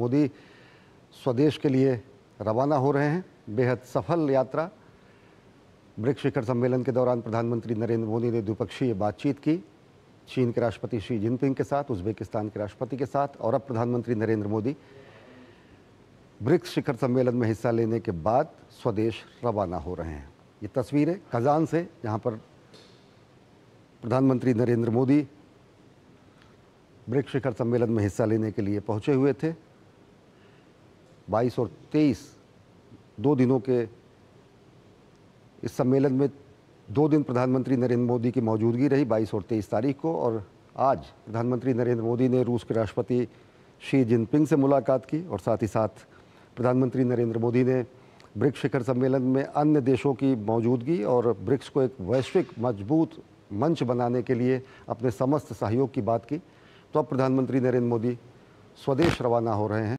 मोदी स्वदेश के लिए रवाना हो रहे हैं बेहद सफल यात्रा ब्रिक्स शिखर सम्मेलन के दौरान प्रधानमंत्री नरेंद्र मोदी ने द्विपक्षीय बातचीत की चीन के राष्ट्रपति शी जिनपिंग के साथ उज्बेकिस्तान के राष्ट्रपति के साथ और अब प्रधानमंत्री नरेंद्र मोदी ब्रिक्स शिखर सम्मेलन में हिस्सा लेने के बाद स्वदेश रवाना हो रहे हैं ये तस्वीरें कजान से जहाँ पर प्रधानमंत्री नरेंद्र मोदी ब्रिक्स शिखर सम्मेलन में हिस्सा लेने के लिए पहुंचे हुए थे बाईस और तेईस दो दिनों के इस सम्मेलन में दो दिन प्रधानमंत्री नरेंद्र मोदी की मौजूदगी रही बाईस और तेईस तारीख को और आज प्रधानमंत्री नरेंद्र मोदी ने रूस के राष्ट्रपति शी जिनपिंग से मुलाकात की और साथ ही साथ प्रधानमंत्री नरेंद्र मोदी ने ब्रिक्स शिखर सम्मेलन में अन्य देशों की मौजूदगी और ब्रिक्स को एक वैश्विक मजबूत मंच बनाने के लिए अपने समस्त सहयोग की बात की तो अब प्रधानमंत्री नरेंद्र मोदी स्वदेश रवाना हो रहे हैं